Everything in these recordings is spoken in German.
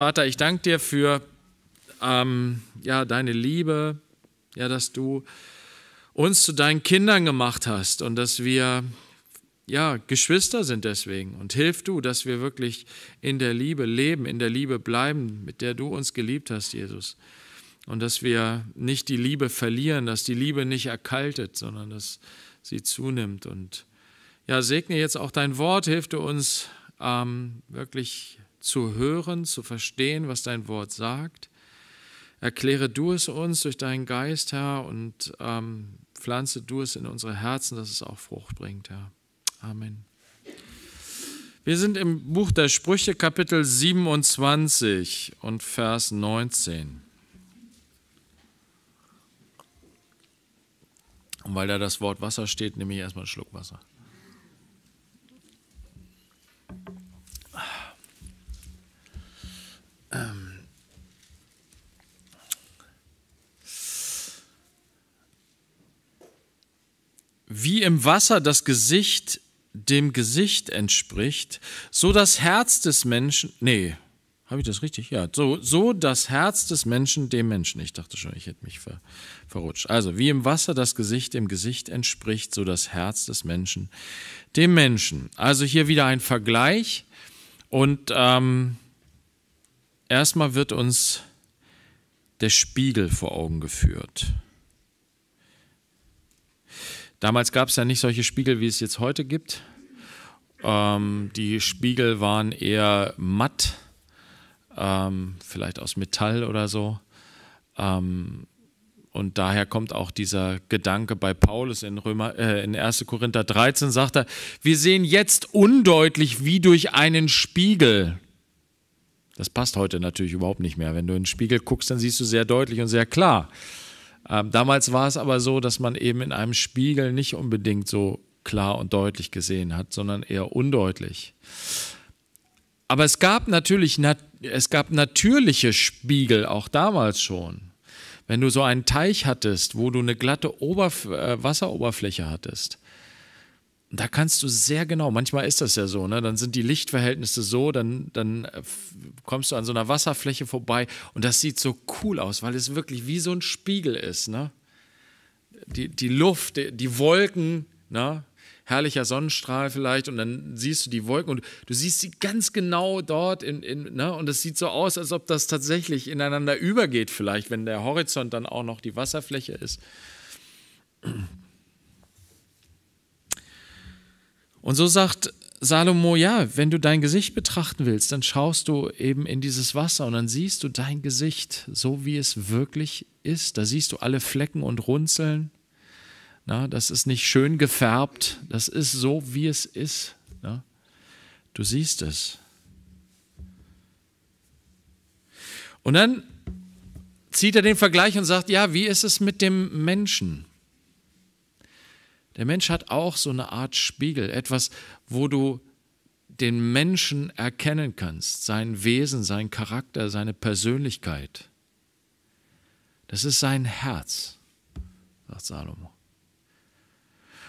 Vater, ich danke dir für ähm, ja, deine Liebe, ja, dass du uns zu deinen Kindern gemacht hast und dass wir ja, Geschwister sind deswegen. Und hilf du, dass wir wirklich in der Liebe leben, in der Liebe bleiben, mit der du uns geliebt hast, Jesus. Und dass wir nicht die Liebe verlieren, dass die Liebe nicht erkaltet, sondern dass sie zunimmt. Und ja, segne jetzt auch dein Wort, hilf du uns ähm, wirklich zu hören, zu verstehen, was dein Wort sagt. Erkläre du es uns durch deinen Geist, Herr, und ähm, pflanze du es in unsere Herzen, dass es auch Frucht bringt, Herr. Amen. Wir sind im Buch der Sprüche Kapitel 27 und Vers 19. Und weil da das Wort Wasser steht, nehme ich erstmal einen Schluck Wasser. Ähm, wie im Wasser das Gesicht dem Gesicht entspricht, so das Herz des Menschen, nee, habe ich das richtig? Ja, so, so das Herz des Menschen dem Menschen. Ich dachte schon, ich hätte mich ver, verrutscht. Also, wie im Wasser das Gesicht dem Gesicht entspricht, so das Herz des Menschen dem Menschen. Also hier wieder ein Vergleich und ähm, Erstmal wird uns der Spiegel vor Augen geführt. Damals gab es ja nicht solche Spiegel, wie es jetzt heute gibt. Ähm, die Spiegel waren eher matt, ähm, vielleicht aus Metall oder so. Ähm, und daher kommt auch dieser Gedanke bei Paulus in, Römer, äh, in 1. Korinther 13, sagt er, wir sehen jetzt undeutlich wie durch einen Spiegel. Das passt heute natürlich überhaupt nicht mehr. Wenn du in den Spiegel guckst, dann siehst du sehr deutlich und sehr klar. Ähm, damals war es aber so, dass man eben in einem Spiegel nicht unbedingt so klar und deutlich gesehen hat, sondern eher undeutlich. Aber es gab natürlich nat es gab natürliche Spiegel auch damals schon. Wenn du so einen Teich hattest, wo du eine glatte Oberf äh, Wasseroberfläche hattest, da kannst du sehr genau, manchmal ist das ja so, ne? Dann sind die Lichtverhältnisse so, dann, dann äh, kommst du an so einer Wasserfläche vorbei und das sieht so cool aus, weil es wirklich wie so ein Spiegel ist, ne? Die, die Luft, die, die Wolken, ne? herrlicher Sonnenstrahl vielleicht und dann siehst du die Wolken und du siehst sie ganz genau dort in, in, ne? und es sieht so aus, als ob das tatsächlich ineinander übergeht vielleicht, wenn der Horizont dann auch noch die Wasserfläche ist. Und so sagt Salomo, ja, wenn du dein Gesicht betrachten willst, dann schaust du eben in dieses Wasser und dann siehst du dein Gesicht, so wie es wirklich ist. Da siehst du alle Flecken und Runzeln. Na, das ist nicht schön gefärbt, das ist so, wie es ist. Na, du siehst es. Und dann zieht er den Vergleich und sagt, ja, wie ist es mit dem Menschen? Der Mensch hat auch so eine Art Spiegel, etwas, wo du den Menschen erkennen kannst, sein Wesen, sein Charakter, seine Persönlichkeit. Das ist sein Herz, sagt Salomo.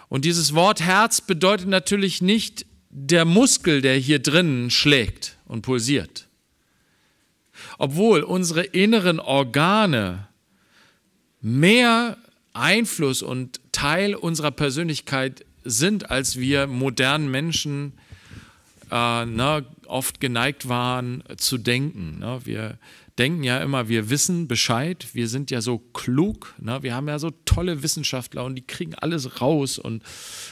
Und dieses Wort Herz bedeutet natürlich nicht der Muskel, der hier drinnen schlägt und pulsiert. Obwohl unsere inneren Organe mehr Einfluss und Teil unserer Persönlichkeit sind, als wir modernen Menschen äh, ne, oft geneigt waren zu denken. Ne? Wir denken ja immer, wir wissen Bescheid, wir sind ja so klug, ne? wir haben ja so tolle Wissenschaftler und die kriegen alles raus und,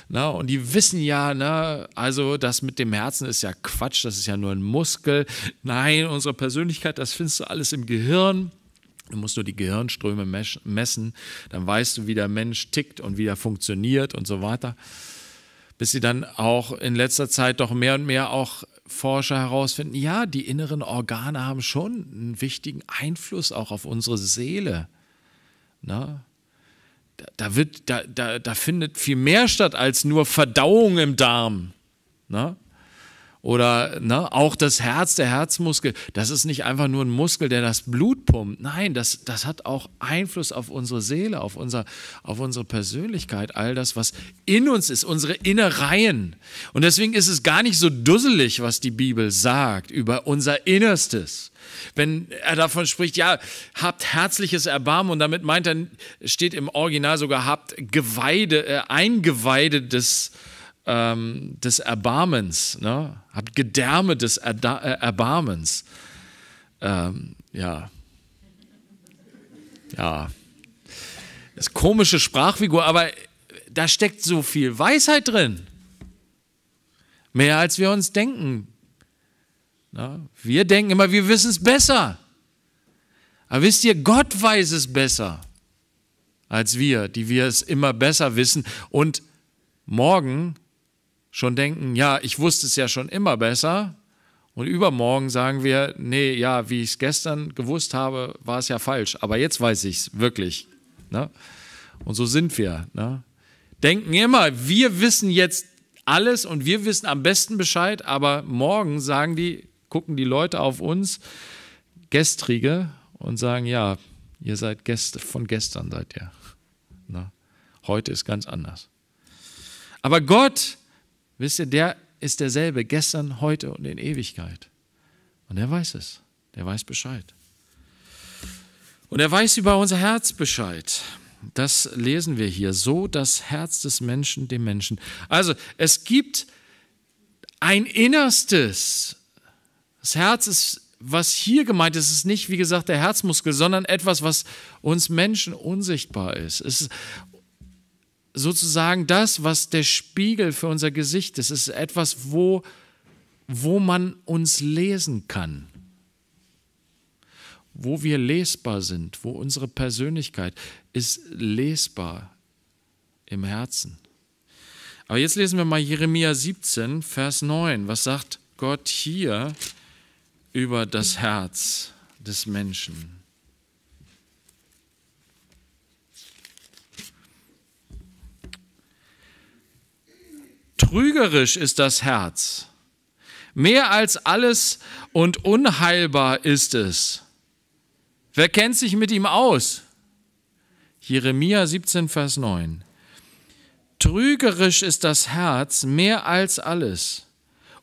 ne? und die wissen ja, ne? also das mit dem Herzen ist ja Quatsch, das ist ja nur ein Muskel. Nein, unsere Persönlichkeit, das findest du alles im Gehirn. Du musst nur die Gehirnströme messen, dann weißt du, wie der Mensch tickt und wie er funktioniert und so weiter. Bis sie dann auch in letzter Zeit doch mehr und mehr auch Forscher herausfinden, ja, die inneren Organe haben schon einen wichtigen Einfluss auch auf unsere Seele. Na? Ne? Da, da wird, da, da, da findet viel mehr statt als nur Verdauung im Darm. Na? Ne? Oder ne, auch das Herz, der Herzmuskel, das ist nicht einfach nur ein Muskel, der das Blut pumpt. Nein, das, das hat auch Einfluss auf unsere Seele, auf, unser, auf unsere Persönlichkeit, all das, was in uns ist, unsere Innereien. Und deswegen ist es gar nicht so dusselig, was die Bibel sagt über unser Innerstes. Wenn er davon spricht, ja, habt herzliches Erbarmen und damit meint er, steht im Original sogar, habt Geweide, äh, eingeweidetes Erbarmen ähm, des Erbarmens, ne? habt Gedärme des Erda äh, Erbarmens. Ähm, ja. Ja. Das ist komische Sprachfigur, aber da steckt so viel Weisheit drin. Mehr als wir uns denken. Na, ne? wir denken immer, wir wissen es besser. Aber wisst ihr, Gott weiß es besser als wir, die wir es immer besser wissen. Und morgen schon denken, ja, ich wusste es ja schon immer besser. Und übermorgen sagen wir, nee, ja, wie ich es gestern gewusst habe, war es ja falsch. Aber jetzt weiß ich es wirklich. Ne? Und so sind wir. Ne? Denken immer, wir wissen jetzt alles und wir wissen am besten Bescheid, aber morgen sagen die, gucken die Leute auf uns, Gestrige, und sagen, ja, ihr seid Gäste, von gestern seid ihr. Ne? Heute ist ganz anders. Aber Gott Wisst ihr, der ist derselbe gestern, heute und in Ewigkeit. Und er weiß es. Er weiß Bescheid. Und er weiß über unser Herz Bescheid. Das lesen wir hier. So das Herz des Menschen dem Menschen. Also es gibt ein Innerstes. Das Herz ist, was hier gemeint ist, ist nicht, wie gesagt, der Herzmuskel, sondern etwas, was uns Menschen unsichtbar ist. Es ist sozusagen das, was der Spiegel für unser Gesicht ist, ist etwas, wo, wo man uns lesen kann, wo wir lesbar sind, wo unsere Persönlichkeit ist lesbar im Herzen. Aber jetzt lesen wir mal Jeremia 17, Vers 9. Was sagt Gott hier über das Herz des Menschen? trügerisch ist das Herz. Mehr als alles und unheilbar ist es. Wer kennt sich mit ihm aus? Jeremia 17, Vers 9. Trügerisch ist das Herz mehr als alles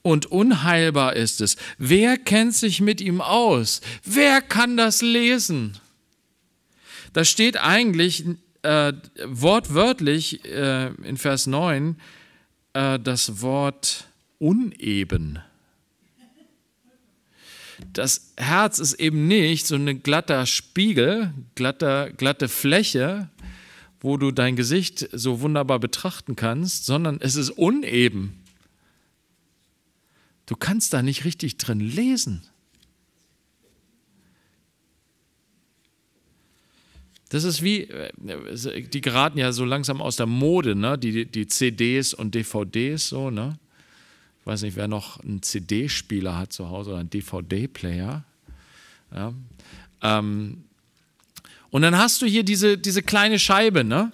und unheilbar ist es. Wer kennt sich mit ihm aus? Wer kann das lesen? Da steht eigentlich äh, wortwörtlich äh, in Vers 9, äh, das Wort uneben. Das Herz ist eben nicht so ein glatter Spiegel, glatter, glatte Fläche, wo du dein Gesicht so wunderbar betrachten kannst, sondern es ist uneben. Du kannst da nicht richtig drin lesen. Das ist wie, äh, die geraten ja so langsam aus der Mode, ne? die, die CDs und DVDs so, ne? Ich weiß nicht, wer noch einen CD-Spieler hat zu Hause oder einen DVD-Player. Ja? Ähm, und dann hast du hier diese, diese kleine Scheibe, ne?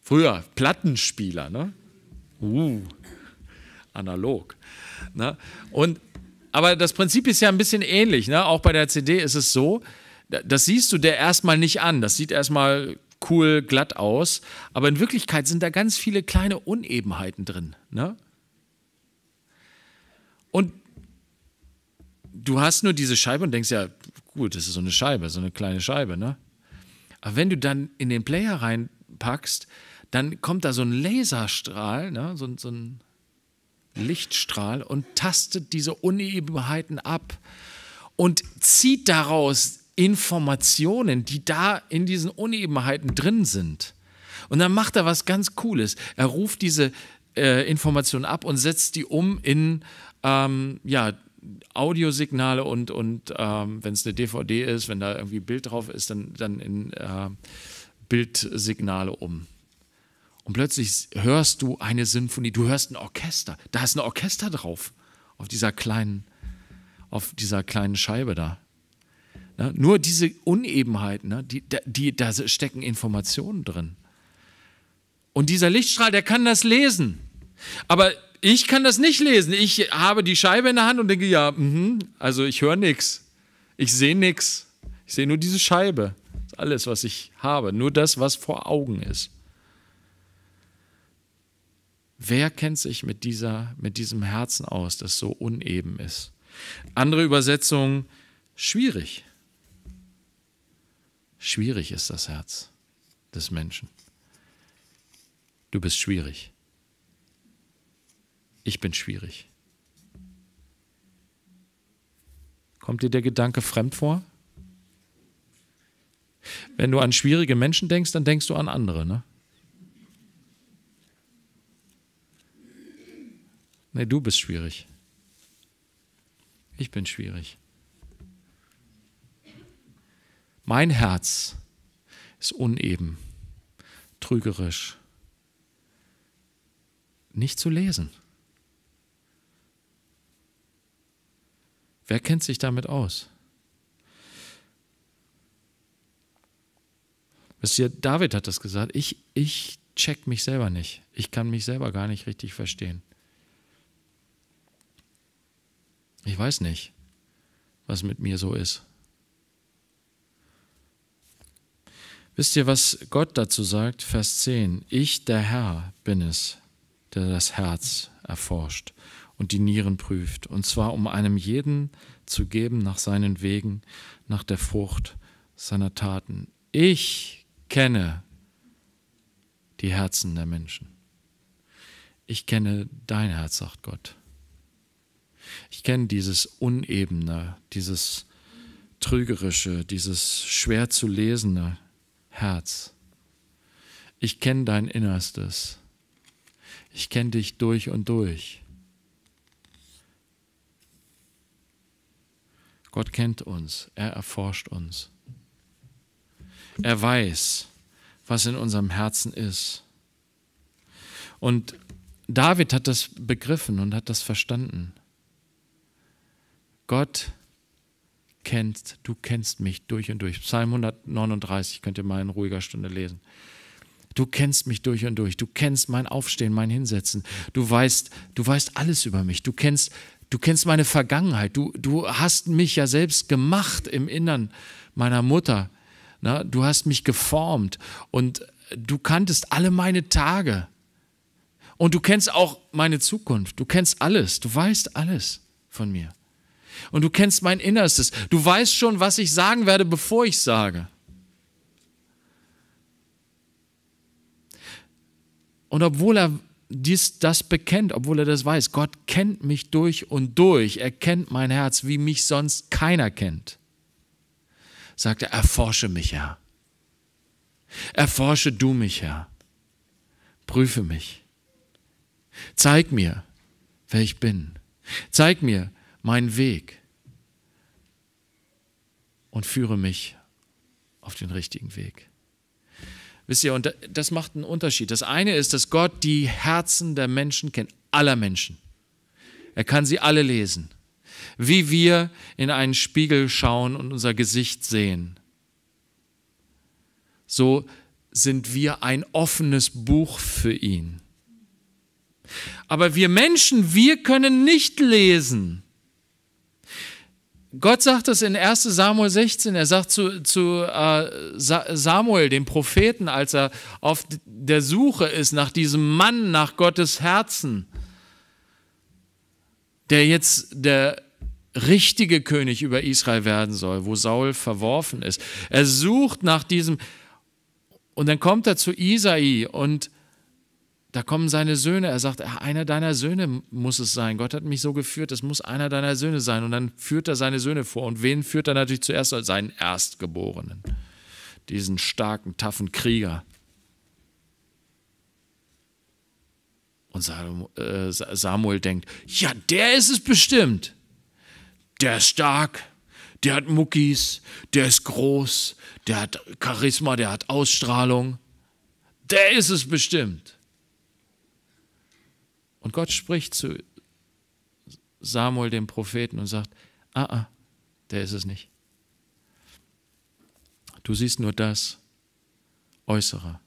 Früher Plattenspieler, ne? Uh, analog. Ne? Und, aber das Prinzip ist ja ein bisschen ähnlich. Ne? Auch bei der CD ist es so, das siehst du der erstmal nicht an. Das sieht erstmal cool glatt aus, aber in Wirklichkeit sind da ganz viele kleine Unebenheiten drin. Ne? Und du hast nur diese Scheibe und denkst ja, gut, das ist so eine Scheibe, so eine kleine Scheibe. Ne? Aber wenn du dann in den Player reinpackst, dann kommt da so ein Laserstrahl, ne? so, so ein Lichtstrahl und tastet diese Unebenheiten ab und zieht daraus Informationen, die da in diesen Unebenheiten drin sind. Und dann macht er was ganz Cooles. Er ruft diese äh, Informationen ab und setzt die um in ähm, ja, Audiosignale und, und ähm, wenn es eine DVD ist, wenn da irgendwie Bild drauf ist, dann, dann in äh, Bildsignale um. Und plötzlich hörst du eine Sinfonie, du hörst ein Orchester. Da ist ein Orchester drauf, auf dieser kleinen, auf dieser kleinen Scheibe da. Ne? Nur diese Unebenheiten, ne? die, die, da stecken Informationen drin. Und dieser Lichtstrahl, der kann das lesen. Aber ich kann das nicht lesen. Ich habe die Scheibe in der Hand und denke, ja, mh, also ich höre nichts. Ich sehe nichts. Ich sehe nur diese Scheibe. Das ist alles, was ich habe. Nur das, was vor Augen ist. Wer kennt sich mit, dieser, mit diesem Herzen aus, das so uneben ist? Andere Übersetzungen, schwierig. Schwierig ist das Herz des Menschen. Du bist schwierig. Ich bin schwierig. Kommt dir der Gedanke fremd vor? Wenn du an schwierige Menschen denkst, dann denkst du an andere, ne? Nee, du bist schwierig. Ich bin schwierig. Mein Herz ist uneben, trügerisch, nicht zu lesen. Wer kennt sich damit aus? Wisst ihr, David hat das gesagt. Ich, ich check mich selber nicht. Ich kann mich selber gar nicht richtig verstehen. Ich weiß nicht, was mit mir so ist. Wisst ihr, was Gott dazu sagt? Vers 10. Ich, der Herr, bin es, der das Herz erforscht und die Nieren prüft, und zwar um einem jeden zu geben nach seinen Wegen, nach der Frucht seiner Taten. Ich kenne die Herzen der Menschen. Ich kenne dein Herz, sagt Gott. Ich kenne dieses Unebene, dieses Trügerische, dieses schwer zu lesende, Herz. Ich kenne dein Innerstes. Ich kenne dich durch und durch. Gott kennt uns, er erforscht uns. Er weiß, was in unserem Herzen ist. Und David hat das begriffen und hat das verstanden. Gott kennst, du kennst mich durch und durch. Psalm 139 könnt ihr mal in ruhiger Stunde lesen. Du kennst mich durch und durch. Du kennst mein Aufstehen, mein Hinsetzen. Du weißt, du weißt alles über mich. Du kennst, du kennst meine Vergangenheit. Du, du hast mich ja selbst gemacht im Innern meiner Mutter. Na, du hast mich geformt und du kanntest alle meine Tage. Und du kennst auch meine Zukunft. Du kennst alles. Du weißt alles von mir. Und du kennst mein Innerstes. Du weißt schon, was ich sagen werde, bevor ich sage. Und obwohl er dies, das bekennt, obwohl er das weiß, Gott kennt mich durch und durch. Er kennt mein Herz, wie mich sonst keiner kennt. Sagt er, erforsche mich, Herr. Erforsche du mich, Herr. Prüfe mich. Zeig mir, wer ich bin. Zeig mir, meinen Weg und führe mich auf den richtigen Weg. Wisst ihr, und das macht einen Unterschied. Das eine ist, dass Gott die Herzen der Menschen kennt, aller Menschen. Er kann sie alle lesen. Wie wir in einen Spiegel schauen und unser Gesicht sehen. So sind wir ein offenes Buch für ihn. Aber wir Menschen, wir können nicht lesen. Gott sagt es in 1 Samuel 16, er sagt zu, zu äh, Samuel, dem Propheten, als er auf der Suche ist nach diesem Mann, nach Gottes Herzen, der jetzt der richtige König über Israel werden soll, wo Saul verworfen ist. Er sucht nach diesem, und dann kommt er zu Isai und da kommen seine Söhne. Er sagt, ah, einer deiner Söhne muss es sein. Gott hat mich so geführt, es muss einer deiner Söhne sein. Und dann führt er seine Söhne vor. Und wen führt er natürlich zuerst? Seinen Erstgeborenen. Diesen starken, taffen Krieger. Und äh, Samuel denkt, ja, der ist es bestimmt. Der ist stark, der hat Muckis, der ist groß, der hat Charisma, der hat Ausstrahlung. Der ist es bestimmt. Und Gott spricht zu Samuel, dem Propheten, und sagt, ah, ah, der ist es nicht. Du siehst nur das Äußere.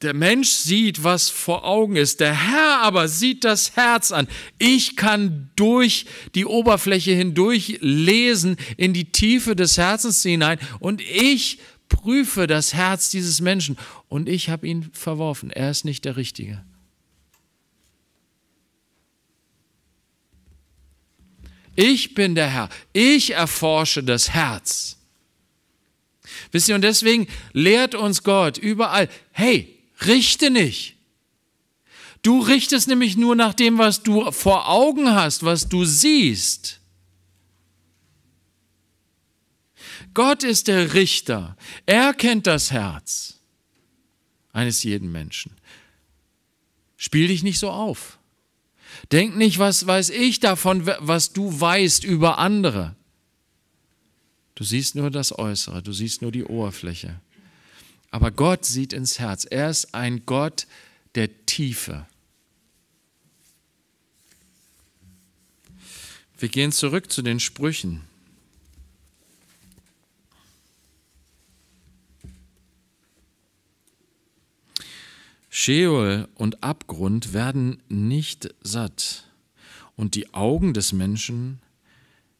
Der Mensch sieht, was vor Augen ist. Der Herr aber sieht das Herz an. Ich kann durch die Oberfläche hindurch lesen, in die Tiefe des Herzens hinein. Und ich prüfe das Herz dieses Menschen. Und ich habe ihn verworfen. Er ist nicht der Richtige. Ich bin der Herr. Ich erforsche das Herz. Wisst ihr, und deswegen lehrt uns Gott überall, hey, richte nicht. Du richtest nämlich nur nach dem, was du vor Augen hast, was du siehst. Gott ist der Richter. Er kennt das Herz eines jeden Menschen. Spiel dich nicht so auf. Denk nicht, was weiß ich davon, was du weißt über andere. Du siehst nur das Äußere, du siehst nur die Oberfläche. Aber Gott sieht ins Herz. Er ist ein Gott der Tiefe. Wir gehen zurück zu den Sprüchen. Scheol und Abgrund werden nicht satt und die Augen des Menschen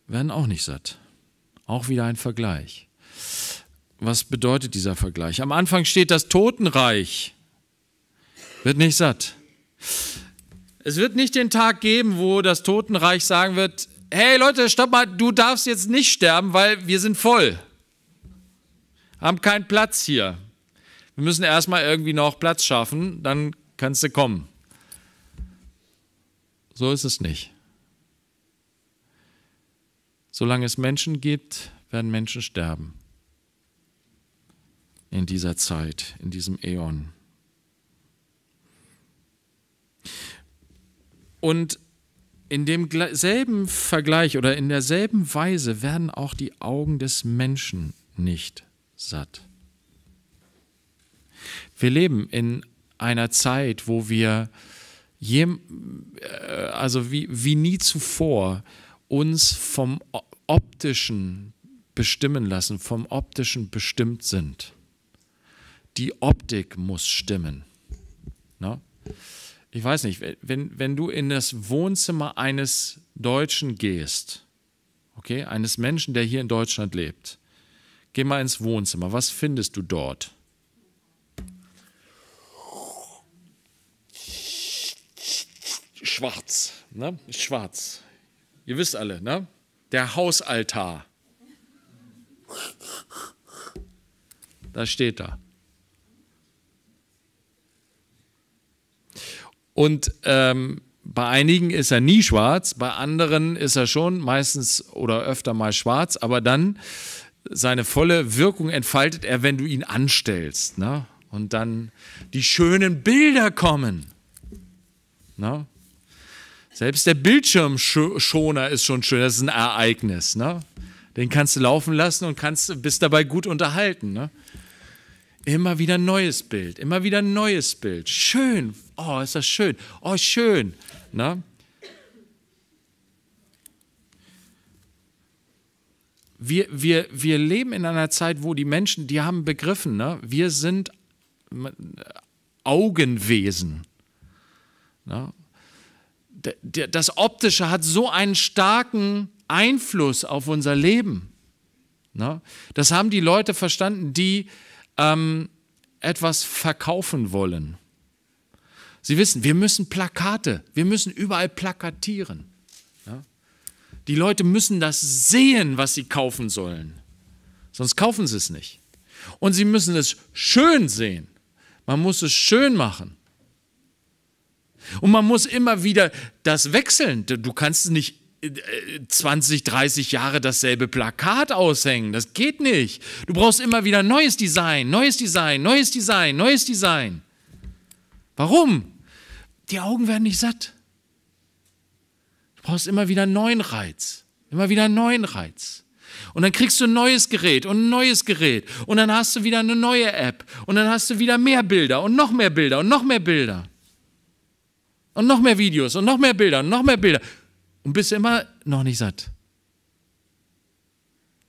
werden auch nicht satt. Auch wieder ein Vergleich. Was bedeutet dieser Vergleich? Am Anfang steht das Totenreich. Wird nicht satt. Es wird nicht den Tag geben, wo das Totenreich sagen wird, hey Leute, stopp mal, du darfst jetzt nicht sterben, weil wir sind voll. Haben keinen Platz hier. Wir müssen erstmal irgendwie noch Platz schaffen, dann kannst du kommen. So ist es nicht. Solange es Menschen gibt, werden Menschen sterben. In dieser Zeit, in diesem Äon. Und in demselben Vergleich oder in derselben Weise werden auch die Augen des Menschen nicht satt. Wir leben in einer Zeit, wo wir je, äh, also wie, wie nie zuvor uns vom optischen bestimmen lassen, vom optischen bestimmt sind. Die Optik muss stimmen. Na? Ne? Ich weiß nicht, wenn, wenn du in das Wohnzimmer eines Deutschen gehst, okay, eines Menschen, der hier in Deutschland lebt, geh mal ins Wohnzimmer, was findest du dort? schwarz, ne? schwarz. Ihr wisst alle, ne? Der Hausaltar. Da steht da. Und ähm, bei einigen ist er nie schwarz, bei anderen ist er schon meistens oder öfter mal schwarz, aber dann seine volle Wirkung entfaltet er, wenn du ihn anstellst. Ne? Und dann die schönen Bilder kommen. Ne? Selbst der Bildschirmschoner ist schon schön. Das ist ein Ereignis. Ne? Den kannst du laufen lassen und kannst, bist dabei gut unterhalten. Ne? Immer wieder ein neues Bild, immer wieder ein neues Bild. Schön. Oh, ist das schön. Oh, schön. Ne? Wir, wir, wir leben in einer Zeit, wo die Menschen, die haben begriffen, ne? wir sind äh, Augenwesen. Ne? das Optische hat so einen starken Einfluss auf unser Leben. Ne? Das haben die Leute verstanden, die ähm, etwas verkaufen wollen. Sie wissen, wir müssen Plakate, wir müssen überall plakatieren. Ne? Die Leute müssen das sehen, was sie kaufen sollen. Sonst kaufen sie es nicht. Und sie müssen es schön sehen. Man muss es schön machen. Und man muss immer wieder das wechseln. Du kannst nicht 20, äh, 30 Jahre dasselbe Plakat aushängen. Das geht nicht. Du brauchst immer wieder neues Design, neues Design, neues Design, neues Design. Warum? Die Augen werden nicht satt. Du brauchst immer wieder einen neuen Reiz, immer wieder einen neuen Reiz. Und dann kriegst du ein neues Gerät und ein neues Gerät und dann hast du wieder eine neue App und dann hast du wieder mehr Bilder und noch mehr Bilder und noch mehr Bilder. Und noch mehr Videos und noch mehr Bilder und noch mehr Bilder. Und bist immer noch nicht satt.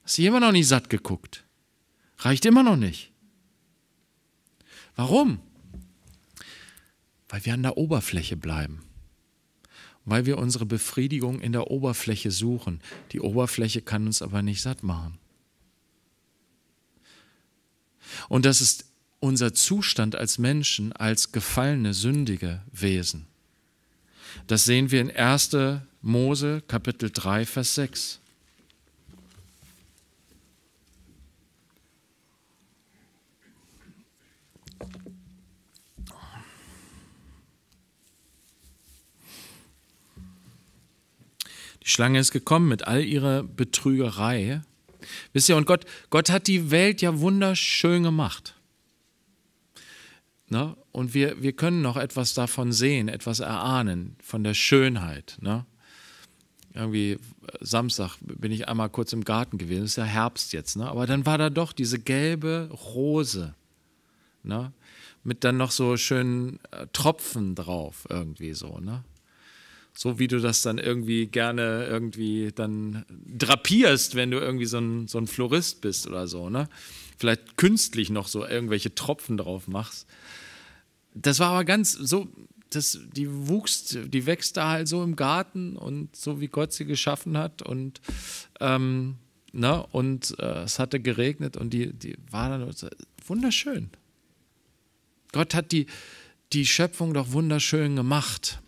Hast du immer noch nicht satt geguckt. Reicht immer noch nicht. Warum? Weil wir an der Oberfläche bleiben. Weil wir unsere Befriedigung in der Oberfläche suchen. Die Oberfläche kann uns aber nicht satt machen. Und das ist unser Zustand als Menschen, als gefallene, sündige Wesen. Das sehen wir in 1. Mose Kapitel 3, Vers 6. Die Schlange ist gekommen mit all ihrer Betrügerei. Wisst ihr, und Gott, Gott hat die Welt ja wunderschön gemacht. Ne? Und wir, wir können noch etwas davon sehen, etwas erahnen, von der Schönheit. Ne? Irgendwie Samstag bin ich einmal kurz im Garten gewesen, es ist ja Herbst jetzt, ne? aber dann war da doch diese gelbe Rose. Ne? Mit dann noch so schönen äh, Tropfen drauf, irgendwie so. Ne? so wie du das dann irgendwie gerne irgendwie dann drapierst, wenn du irgendwie so ein, so ein Florist bist oder so, ne? vielleicht künstlich noch so irgendwelche Tropfen drauf machst. Das war aber ganz so, das, die wuchs, die wächst da halt so im Garten und so wie Gott sie geschaffen hat und ähm, ne, und äh, es hatte geregnet und die, die war dann wunderschön. Gott hat die, die Schöpfung doch wunderschön gemacht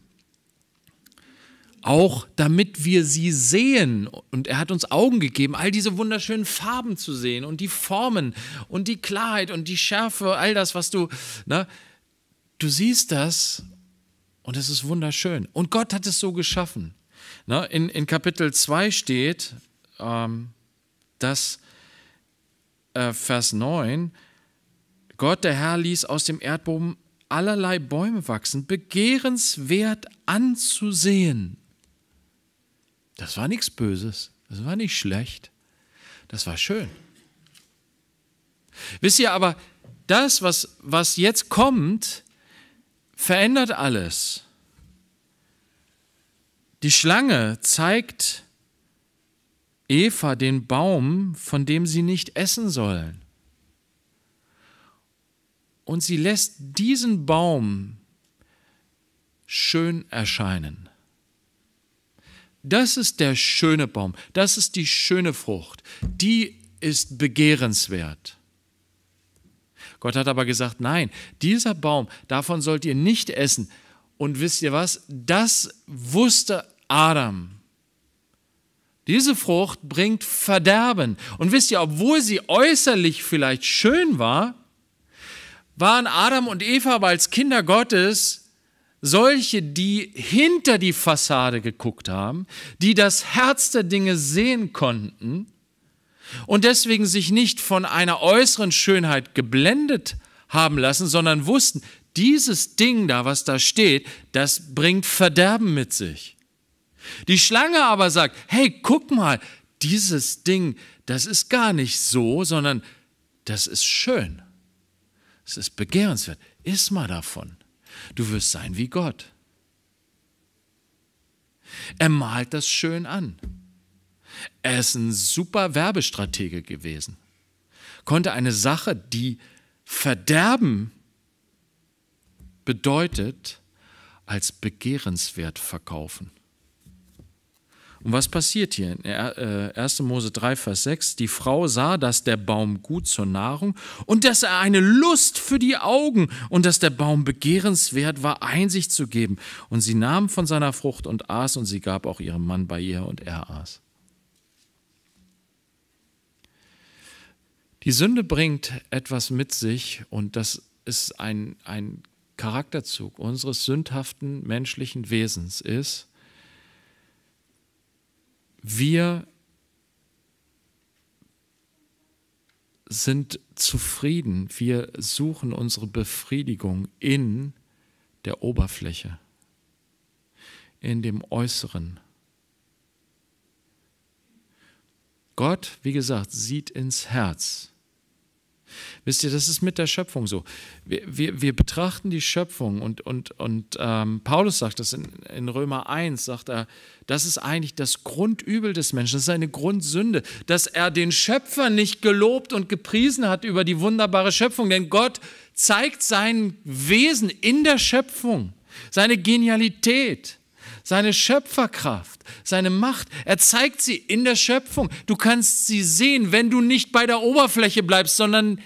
auch damit wir sie sehen. Und er hat uns Augen gegeben, all diese wunderschönen Farben zu sehen und die Formen und die Klarheit und die Schärfe, all das, was du, ne? du siehst das und es ist wunderschön. Und Gott hat es so geschaffen. Ne? In, in Kapitel 2 steht, ähm, dass äh, Vers 9, Gott der Herr ließ aus dem Erdboden allerlei Bäume wachsen, begehrenswert anzusehen das war nichts Böses, das war nicht schlecht, das war schön. Wisst ihr aber, das, was, was jetzt kommt, verändert alles. Die Schlange zeigt Eva den Baum, von dem sie nicht essen sollen. Und sie lässt diesen Baum schön erscheinen. Das ist der schöne Baum, das ist die schöne Frucht, die ist begehrenswert. Gott hat aber gesagt, nein, dieser Baum, davon sollt ihr nicht essen. Und wisst ihr was? Das wusste Adam. Diese Frucht bringt Verderben. Und wisst ihr, obwohl sie äußerlich vielleicht schön war, waren Adam und Eva aber als Kinder Gottes solche, die hinter die Fassade geguckt haben, die das Herz der Dinge sehen konnten und deswegen sich nicht von einer äußeren Schönheit geblendet haben lassen, sondern wussten, dieses Ding da, was da steht, das bringt Verderben mit sich. Die Schlange aber sagt, hey, guck mal, dieses Ding, das ist gar nicht so, sondern das ist schön. Es ist begehrenswert. Iss mal davon. Du wirst sein wie Gott. Er malt das schön an. Er ist ein super Werbestratege gewesen. Konnte eine Sache, die Verderben bedeutet, als begehrenswert verkaufen. Und was passiert hier? In 1. Äh, Mose 3, Vers 6, die Frau sah, dass der Baum gut zur Nahrung und dass er eine Lust für die Augen und dass der Baum begehrenswert war, Einsicht zu geben. Und sie nahm von seiner Frucht und aß und sie gab auch ihrem Mann bei ihr und er aß. Die Sünde bringt etwas mit sich und das ist ein, ein Charakterzug unseres sündhaften menschlichen Wesens ist, wir sind zufrieden, wir suchen unsere Befriedigung in der Oberfläche, in dem Äußeren. Gott, wie gesagt, sieht ins Herz. Wisst ihr, das ist mit der Schöpfung so. Wir, wir, wir betrachten die Schöpfung und, und, und ähm, Paulus sagt das in, in Römer 1, sagt er, das ist eigentlich das Grundübel des Menschen, das ist eine Grundsünde, dass er den Schöpfer nicht gelobt und gepriesen hat über die wunderbare Schöpfung, denn Gott zeigt sein Wesen in der Schöpfung, seine Genialität seine Schöpferkraft, seine Macht. Er zeigt sie in der Schöpfung. Du kannst sie sehen, wenn du nicht bei der Oberfläche bleibst, sondern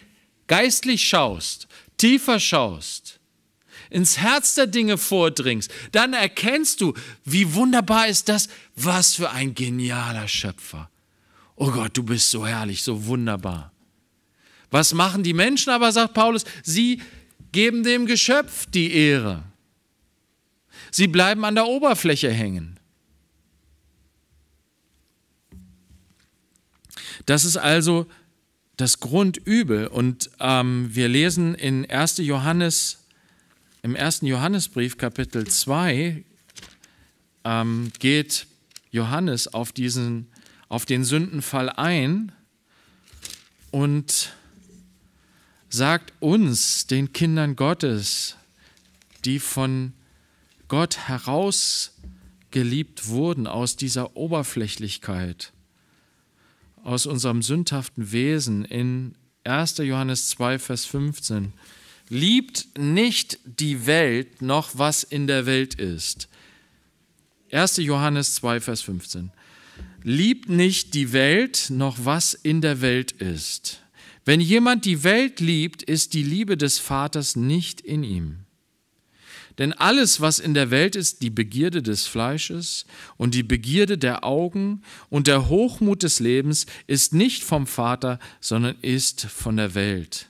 geistlich schaust, tiefer schaust, ins Herz der Dinge vordringst. Dann erkennst du, wie wunderbar ist das, was für ein genialer Schöpfer. Oh Gott, du bist so herrlich, so wunderbar. Was machen die Menschen aber, sagt Paulus, sie geben dem Geschöpf die Ehre. Sie bleiben an der Oberfläche hängen. Das ist also das Grundübel. Und ähm, wir lesen in 1. Johannes, im 1. Johannesbrief, Kapitel 2, ähm, geht Johannes auf, diesen, auf den Sündenfall ein und sagt uns, den Kindern Gottes, die von Gott herausgeliebt wurden aus dieser Oberflächlichkeit, aus unserem sündhaften Wesen in 1. Johannes 2, Vers 15. Liebt nicht die Welt noch, was in der Welt ist. 1. Johannes 2, Vers 15. Liebt nicht die Welt noch, was in der Welt ist. Wenn jemand die Welt liebt, ist die Liebe des Vaters nicht in ihm. Denn alles, was in der Welt ist, die Begierde des Fleisches und die Begierde der Augen und der Hochmut des Lebens, ist nicht vom Vater, sondern ist von der Welt.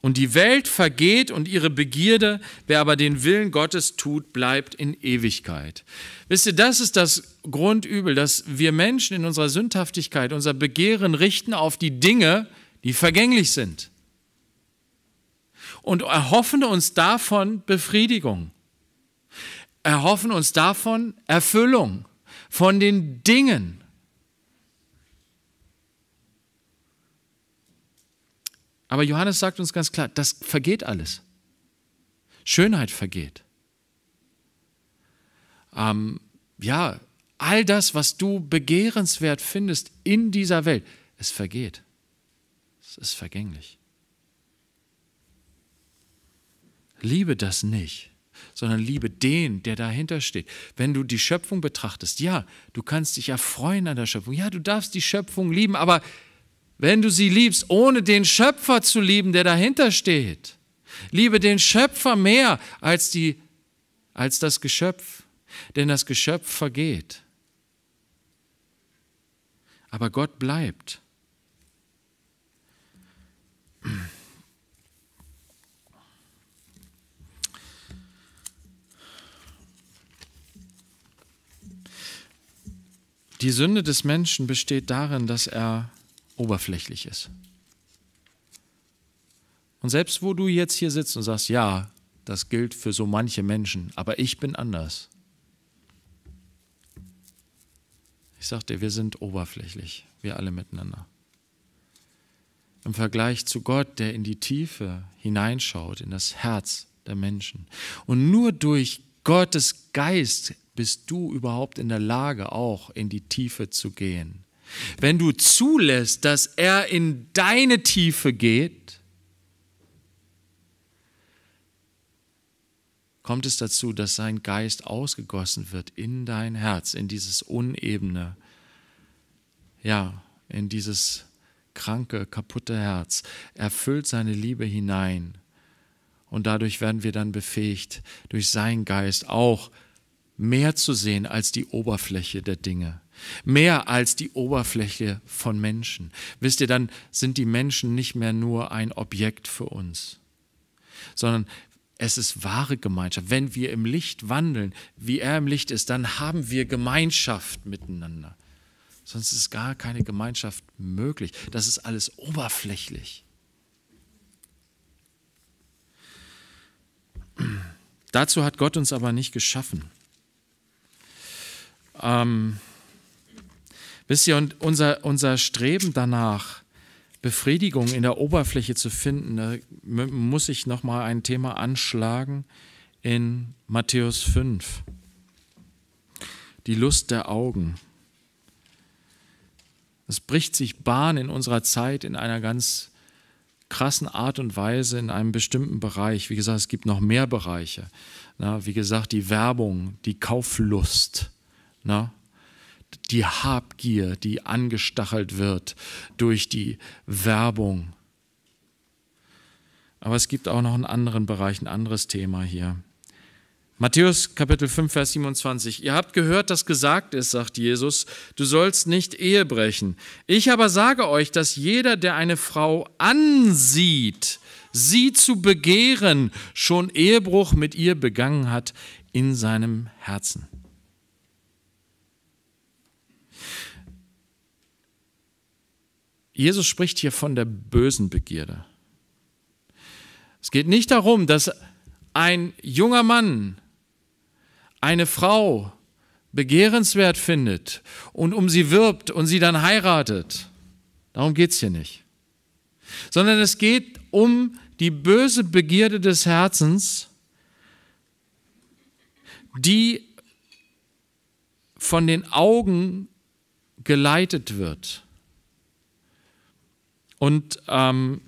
Und die Welt vergeht und ihre Begierde, wer aber den Willen Gottes tut, bleibt in Ewigkeit. Wisst ihr, das ist das Grundübel, dass wir Menschen in unserer Sündhaftigkeit, unser Begehren richten auf die Dinge, die vergänglich sind und erhoffen uns davon Befriedigung, erhoffen uns davon Erfüllung von den Dingen. Aber Johannes sagt uns ganz klar, das vergeht alles. Schönheit vergeht. Ähm, ja, all das, was du begehrenswert findest in dieser Welt, es vergeht. Es ist vergänglich. Liebe das nicht, sondern liebe den, der dahinter steht. Wenn du die Schöpfung betrachtest, ja, du kannst dich erfreuen an der Schöpfung. Ja, du darfst die Schöpfung lieben, aber wenn du sie liebst, ohne den Schöpfer zu lieben, der dahinter steht. Liebe den Schöpfer mehr als, die, als das Geschöpf, denn das Geschöpf vergeht. Aber Gott bleibt. Die Sünde des Menschen besteht darin, dass er oberflächlich ist. Und selbst wo du jetzt hier sitzt und sagst, ja, das gilt für so manche Menschen, aber ich bin anders. Ich sag dir, wir sind oberflächlich, wir alle miteinander. Im Vergleich zu Gott, der in die Tiefe hineinschaut, in das Herz der Menschen. Und nur durch Gottes Geist bist du überhaupt in der Lage, auch in die Tiefe zu gehen. Wenn du zulässt, dass er in deine Tiefe geht, kommt es dazu, dass sein Geist ausgegossen wird in dein Herz, in dieses Unebene, ja, in dieses kranke, kaputte Herz. Er füllt seine Liebe hinein. Und dadurch werden wir dann befähigt, durch seinen Geist auch zu mehr zu sehen als die Oberfläche der Dinge, mehr als die Oberfläche von Menschen. Wisst ihr, dann sind die Menschen nicht mehr nur ein Objekt für uns, sondern es ist wahre Gemeinschaft. Wenn wir im Licht wandeln, wie er im Licht ist, dann haben wir Gemeinschaft miteinander. Sonst ist gar keine Gemeinschaft möglich. Das ist alles oberflächlich. Dazu hat Gott uns aber nicht geschaffen. Ähm, wisst ihr, und unser, unser Streben danach, Befriedigung in der Oberfläche zu finden, da ne, muss ich nochmal ein Thema anschlagen in Matthäus 5. Die Lust der Augen. Es bricht sich Bahn in unserer Zeit in einer ganz krassen Art und Weise in einem bestimmten Bereich. Wie gesagt, es gibt noch mehr Bereiche. Na, wie gesagt, die Werbung, die Kauflust, Ne? Die Habgier, die angestachelt wird durch die Werbung. Aber es gibt auch noch einen anderen Bereich, ein anderes Thema hier. Matthäus Kapitel 5, Vers 27. Ihr habt gehört, dass gesagt ist, sagt Jesus, du sollst nicht Ehe brechen. Ich aber sage euch, dass jeder, der eine Frau ansieht, sie zu begehren, schon Ehebruch mit ihr begangen hat in seinem Herzen. Jesus spricht hier von der bösen Begierde. Es geht nicht darum, dass ein junger Mann eine Frau begehrenswert findet und um sie wirbt und sie dann heiratet. Darum geht es hier nicht. Sondern es geht um die böse Begierde des Herzens, die von den Augen geleitet wird. Und ähm,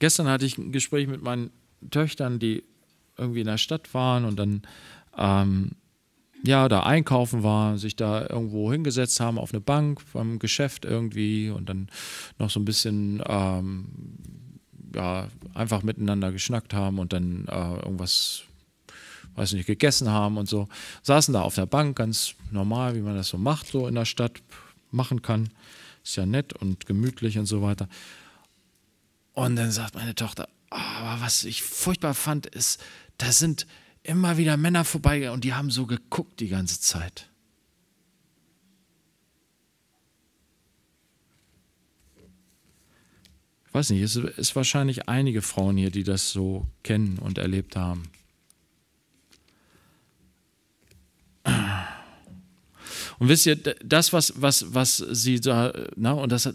gestern hatte ich ein Gespräch mit meinen Töchtern, die irgendwie in der Stadt waren und dann ähm, ja, da einkaufen waren, sich da irgendwo hingesetzt haben auf eine Bank beim Geschäft irgendwie und dann noch so ein bisschen ähm, ja, einfach miteinander geschnackt haben und dann äh, irgendwas, weiß nicht, gegessen haben und so. Saßen da auf der Bank, ganz normal, wie man das so macht, so in der Stadt machen kann ist ja nett und gemütlich und so weiter. Und dann sagt meine Tochter, oh, aber was ich furchtbar fand, ist, da sind immer wieder Männer vorbeigegangen und die haben so geguckt die ganze Zeit. Ich weiß nicht, es ist wahrscheinlich einige Frauen hier, die das so kennen und erlebt haben. Und wisst ihr, das, was, was, was sie da, na, ne, und das,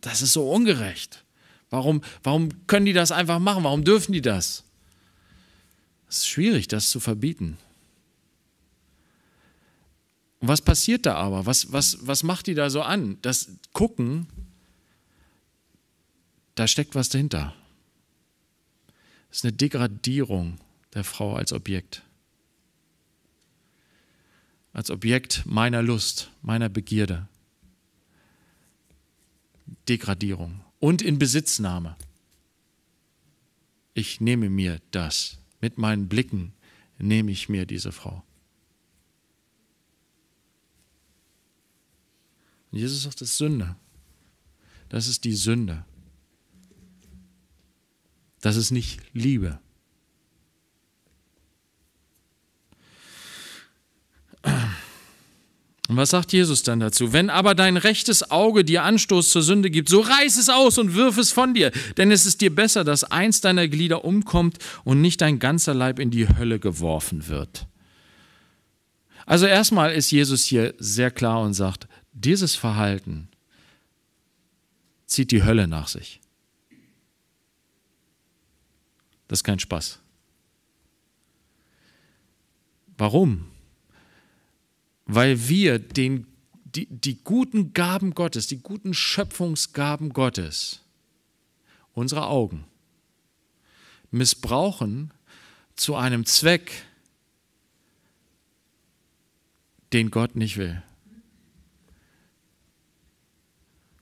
das ist so ungerecht. Warum, warum können die das einfach machen? Warum dürfen die das? Es ist schwierig, das zu verbieten. Und was passiert da aber? Was, was, was macht die da so an? Das Gucken, da steckt was dahinter. Es ist eine Degradierung der Frau als Objekt als Objekt meiner Lust, meiner Begierde. Degradierung und in Besitznahme. Ich nehme mir das. Mit meinen Blicken nehme ich mir diese Frau. Und Jesus sagt, das ist Sünde. Das ist die Sünde. Das ist nicht Liebe. Und was sagt Jesus dann dazu? Wenn aber dein rechtes Auge dir Anstoß zur Sünde gibt, so reiß es aus und wirf es von dir, denn es ist dir besser, dass eins deiner Glieder umkommt und nicht dein ganzer Leib in die Hölle geworfen wird. Also erstmal ist Jesus hier sehr klar und sagt, dieses Verhalten zieht die Hölle nach sich. Das ist kein Spaß. Warum? weil wir den, die, die guten Gaben Gottes, die guten Schöpfungsgaben Gottes, unsere Augen, missbrauchen zu einem Zweck, den Gott nicht will.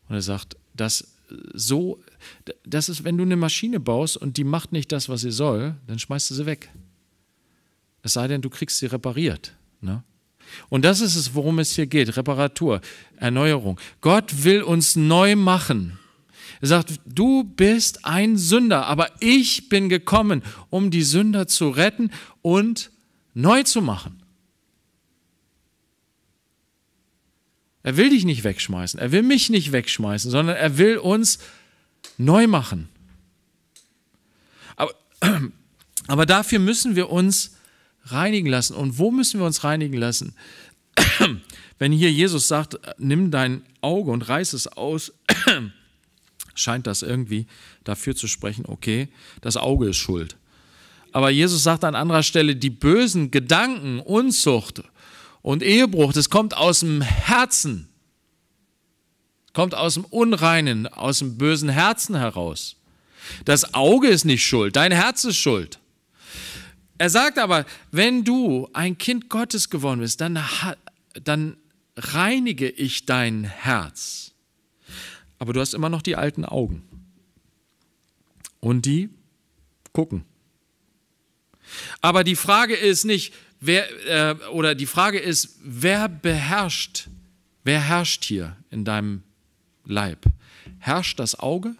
Und er sagt, das so, das ist, wenn du eine Maschine baust und die macht nicht das, was sie soll, dann schmeißt du sie weg. Es sei denn, du kriegst sie repariert. Ne? Und das ist es, worum es hier geht. Reparatur, Erneuerung. Gott will uns neu machen. Er sagt, du bist ein Sünder, aber ich bin gekommen, um die Sünder zu retten und neu zu machen. Er will dich nicht wegschmeißen, er will mich nicht wegschmeißen, sondern er will uns neu machen. Aber, aber dafür müssen wir uns reinigen lassen. Und wo müssen wir uns reinigen lassen? Wenn hier Jesus sagt, nimm dein Auge und reiß es aus, scheint das irgendwie dafür zu sprechen, okay, das Auge ist schuld. Aber Jesus sagt an anderer Stelle, die bösen Gedanken, Unzucht und Ehebruch, das kommt aus dem Herzen, kommt aus dem Unreinen, aus dem bösen Herzen heraus. Das Auge ist nicht schuld, dein Herz ist schuld. Er sagt aber, wenn du ein Kind Gottes geworden bist, dann, dann reinige ich dein Herz. Aber du hast immer noch die alten Augen. Und die gucken. Aber die Frage ist nicht, wer, äh, oder die Frage ist, wer beherrscht, wer herrscht hier in deinem Leib? Herrscht das Auge?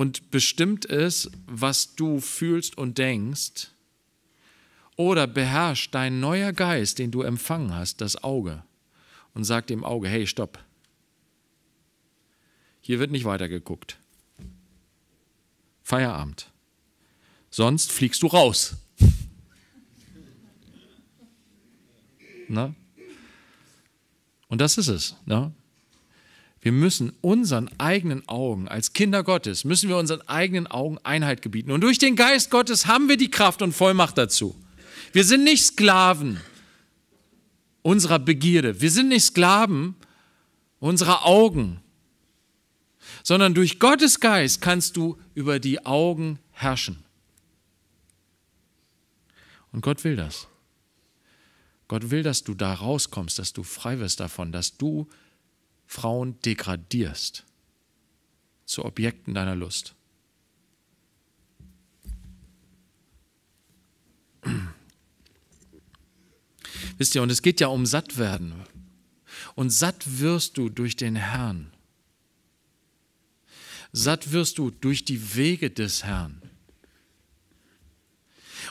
und bestimmt es, was du fühlst und denkst? Oder beherrscht dein neuer Geist, den du empfangen hast, das Auge und sagt dem Auge, hey, stopp. Hier wird nicht weitergeguckt. Feierabend. Sonst fliegst du raus. Na? Und das ist es. Ne? Wir müssen unseren eigenen Augen, als Kinder Gottes, müssen wir unseren eigenen Augen Einheit gebieten. Und durch den Geist Gottes haben wir die Kraft und Vollmacht dazu. Wir sind nicht Sklaven unserer Begierde. Wir sind nicht Sklaven unserer Augen, sondern durch Gottes Geist kannst du über die Augen herrschen. Und Gott will das. Gott will, dass du da rauskommst, dass du frei wirst davon, dass du Frauen degradierst zu Objekten deiner Lust. Wisst ihr, und es geht ja um Sattwerden. Und satt wirst du durch den Herrn. Satt wirst du durch die Wege des Herrn.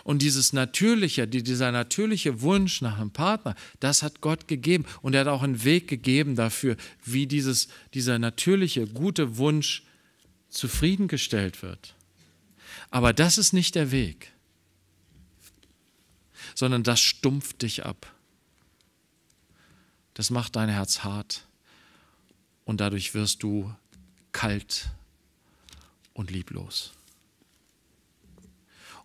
Und dieses natürliche, dieser natürliche Wunsch nach einem Partner, das hat Gott gegeben. Und er hat auch einen Weg gegeben dafür, wie dieses, dieser natürliche, gute Wunsch zufriedengestellt wird. Aber das ist nicht der Weg, sondern das stumpft dich ab. Das macht dein Herz hart und dadurch wirst du kalt und lieblos.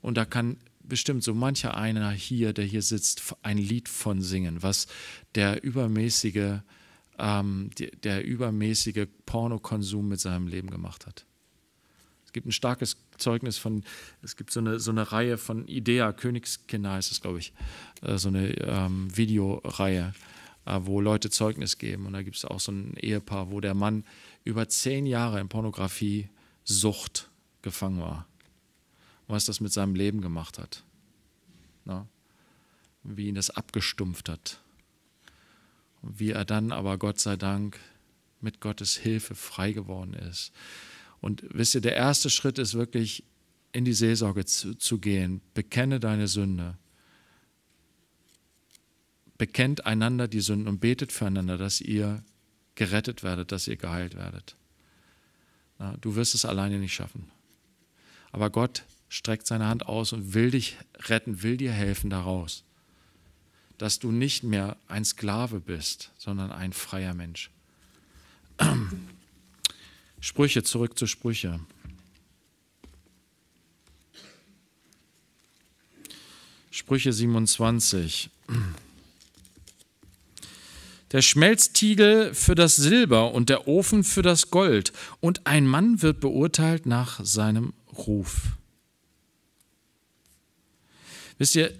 Und da kann bestimmt so mancher einer hier, der hier sitzt, ein Lied von singen, was der übermäßige, ähm, der, übermäßige Pornokonsum mit seinem Leben gemacht hat. Es gibt ein starkes Zeugnis von, es gibt so eine, so eine Reihe von Idea, Königskinder ist es, glaube ich, äh, so eine ähm, Videoreihe, äh, wo Leute Zeugnis geben. Und da gibt es auch so ein Ehepaar, wo der Mann über zehn Jahre in Pornografie Sucht gefangen war was das mit seinem Leben gemacht hat. Na? Ne? Wie ihn das abgestumpft hat. Und wie er dann aber Gott sei Dank mit Gottes Hilfe frei geworden ist. Und wisst ihr, der erste Schritt ist wirklich in die Seelsorge zu, zu gehen. Bekenne deine Sünde. Bekennt einander die Sünden und betet füreinander, dass ihr gerettet werdet, dass ihr geheilt werdet. Na, du wirst es alleine nicht schaffen. Aber Gott streckt seine Hand aus und will dich retten, will dir helfen daraus. Dass du nicht mehr ein Sklave bist, sondern ein freier Mensch. Sprüche, zurück zu Sprüche. Sprüche 27. Der Schmelztiegel für das Silber und der Ofen für das Gold, und ein Mann wird beurteilt nach seinem Ruf. Wisst ihr,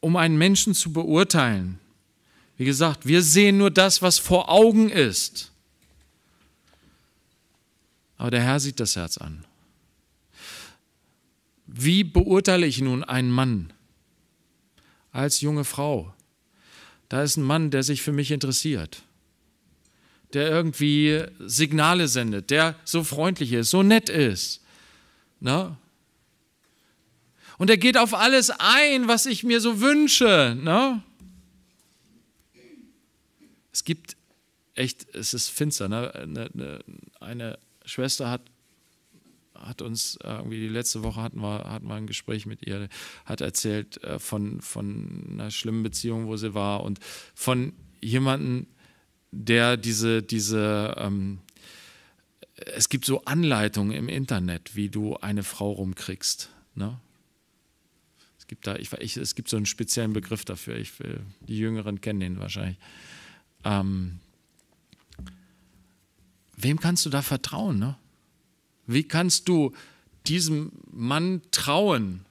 um einen Menschen zu beurteilen, wie gesagt, wir sehen nur das, was vor Augen ist. Aber der Herr sieht das Herz an. Wie beurteile ich nun einen Mann als junge Frau? Da ist ein Mann, der sich für mich interessiert, der irgendwie Signale sendet, der so freundlich ist, so nett ist. Na, ne? Und er geht auf alles ein, was ich mir so wünsche. Ne? Es gibt echt, es ist finster. Ne? Eine, Schwester hat, hat uns äh, irgendwie die letzte Woche hatten wir, hatten wir ein Gespräch mit ihr, hat erzählt äh, von, von einer schlimmen Beziehung, wo sie war und von jemandem, der diese, diese ähm, es gibt so Anleitungen im Internet, wie du eine Frau rumkriegst. Ne? gibt da, ich, ich, es gibt so einen speziellen Begriff dafür. Ich, die Jüngeren kennen den wahrscheinlich. Ähm, wem kannst du da vertrauen? Ne? Wie kannst du diesem Mann trauen,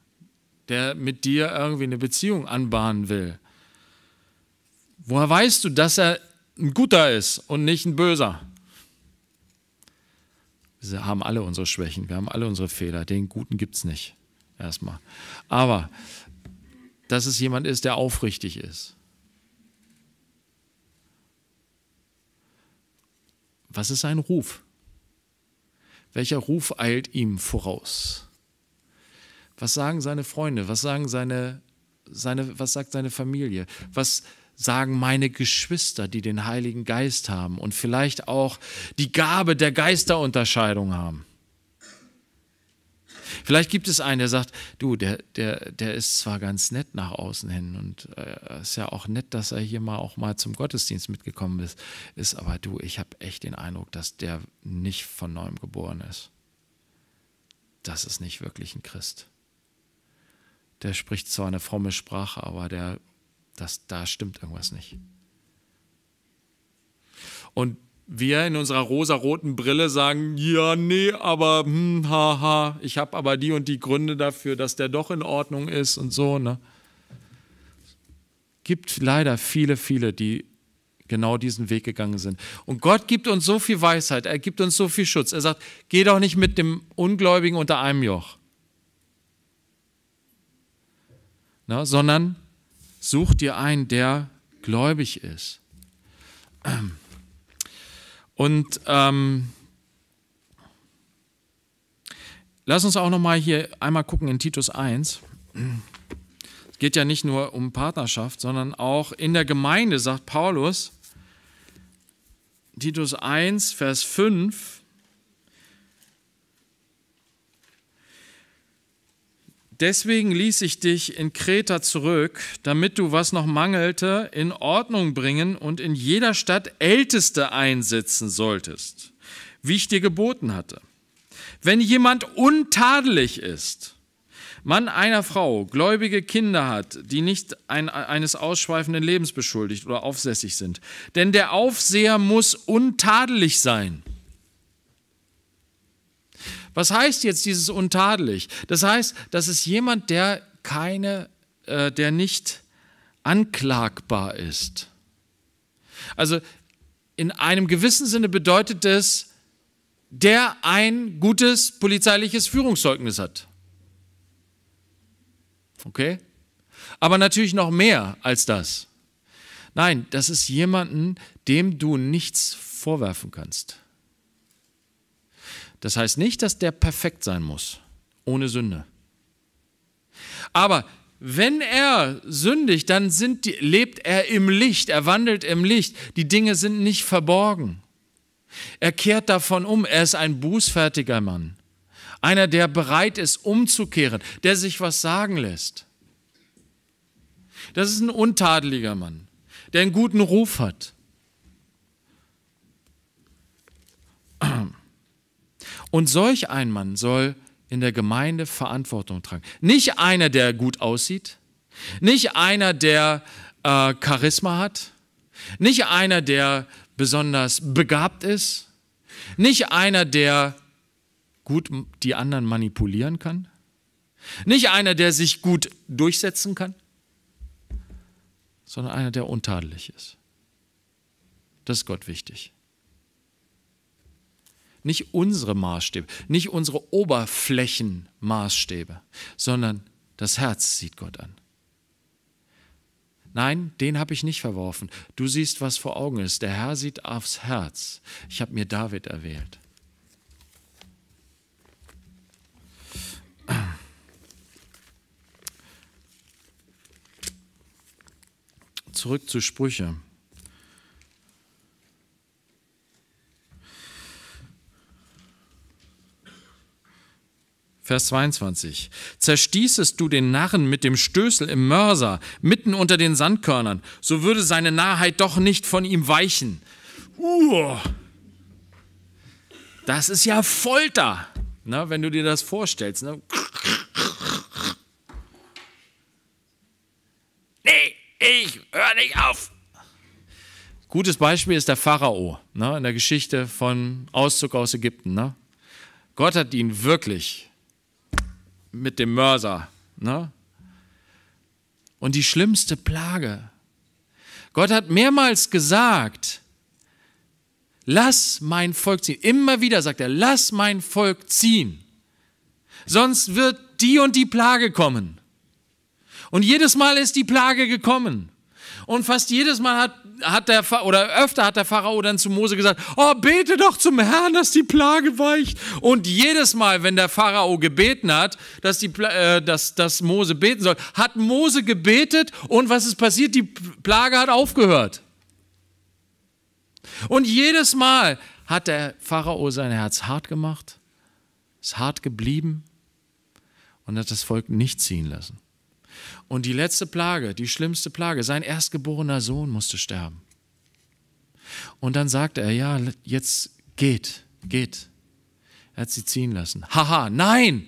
der mit dir irgendwie eine Beziehung anbahnen will? Woher weißt du, dass er ein guter ist und nicht ein böser? Wir haben alle unsere Schwächen, wir haben alle unsere Fehler. Den Guten gibt es nicht. Erstmal. Aber, dass es jemand ist, der aufrichtig ist. Was ist sein Ruf? Welcher Ruf eilt ihm voraus? Was sagen seine Freunde? Was sagen seine, seine, was sagt seine Familie? Was sagen meine Geschwister, die den Heiligen Geist haben und vielleicht auch die Gabe der Geisterunterscheidung haben? Vielleicht gibt es einen, der sagt, du, der, der, der ist zwar ganz nett nach außen hin und äh, ist ja auch nett, dass er hier mal auch mal zum Gottesdienst mitgekommen ist, ist aber du, ich habe echt den Eindruck, dass der nicht von neuem geboren ist. Das ist nicht wirklich ein Christ. Der spricht zwar eine fromme Sprache, aber der, das, da stimmt irgendwas nicht. Und wir in unserer rosaroten Brille sagen, ja, nee, aber hm, haha, ich habe aber die und die Gründe dafür, dass der doch in Ordnung ist und so. Ne? Gibt leider viele, viele, die genau diesen Weg gegangen sind. Und Gott gibt uns so viel Weisheit, er gibt uns so viel Schutz. Er sagt, geh doch nicht mit dem Ungläubigen unter einem Joch, Na, ne? sondern such dir einen, der gläubig ist. Ähm. Und ähm, lass uns auch nochmal hier einmal gucken in Titus 1. Es geht ja nicht nur um Partnerschaft, sondern auch in der Gemeinde, sagt Paulus, Titus 1, Vers 5, Deswegen ließ ich dich in Kreta zurück, damit du, was noch mangelte, in Ordnung bringen und in jeder Stadt Älteste einsetzen solltest, wie ich dir geboten hatte. Wenn jemand untadelig ist, Mann einer Frau, gläubige Kinder hat, die nicht ein, eines ausschweifenden Lebens beschuldigt oder aufsässig sind, denn der Aufseher muss untadelig sein. Was heißt jetzt dieses untadelig? Das heißt, das ist jemand, der keine, äh, der nicht anklagbar ist. Also in einem gewissen Sinne bedeutet es, der ein gutes polizeiliches Führungszeugnis hat. Okay? Aber natürlich noch mehr als das. Nein, das ist jemanden, dem du nichts vorwerfen kannst. Das heißt nicht, dass der perfekt sein muss, ohne Sünde. Aber wenn er sündigt, dann die, lebt er im Licht, er wandelt im Licht. Die Dinge sind nicht verborgen. Er kehrt davon um, er ist ein bußfertiger Mann. Einer, der bereit ist, umzukehren, der sich was sagen lässt. Das ist ein untadeliger Mann, der einen guten Ruf hat. Und solch ein Mann soll in der Gemeinde Verantwortung tragen. Nicht einer, der gut aussieht, nicht einer, der äh, Charisma hat, nicht einer, der besonders begabt ist, nicht einer, der gut die anderen manipulieren kann, nicht einer, der sich gut durchsetzen kann, sondern einer, der untadelig ist. Das ist Gott wichtig. Nicht unsere Maßstäbe, nicht unsere Oberflächenmaßstäbe, sondern das Herz sieht Gott an. Nein, den habe ich nicht verworfen. Du siehst, was vor Augen ist. Der Herr sieht aufs Herz. Ich habe mir David erwählt. Zurück zu Sprüche. Vers 22. Zerstießest du den Narren mit dem Stößel im Mörser mitten unter den Sandkörnern, so würde seine Narrheit doch nicht von ihm weichen. Uh, das ist ja Folter, ne, wenn du dir das vorstellst. Ne? Nee, ich höre nicht auf. Gutes Beispiel ist der Pharao ne, in der Geschichte von Auszug aus Ägypten. Ne? Gott hat ihn wirklich mit dem Mörser. Ne? Und die schlimmste Plage. Gott hat mehrmals gesagt, lass mein Volk ziehen. Immer wieder sagt er, lass mein Volk ziehen. Sonst wird die und die Plage kommen. Und jedes Mal ist die Plage gekommen. Und fast jedes Mal hat hat der oder öfter hat der Pharao dann zu Mose gesagt, oh, bete doch zum Herrn, dass die Plage weicht. Und jedes Mal, wenn der Pharao gebeten hat, dass, die, äh, dass, dass Mose beten soll, hat Mose gebetet und was ist passiert? Die Plage hat aufgehört. Und jedes Mal hat der Pharao sein Herz hart gemacht, ist hart geblieben und hat das Volk nicht ziehen lassen. Und die letzte Plage, die schlimmste Plage, sein erstgeborener Sohn musste sterben. Und dann sagte er, ja, jetzt geht, geht. Er hat sie ziehen lassen. Haha, nein!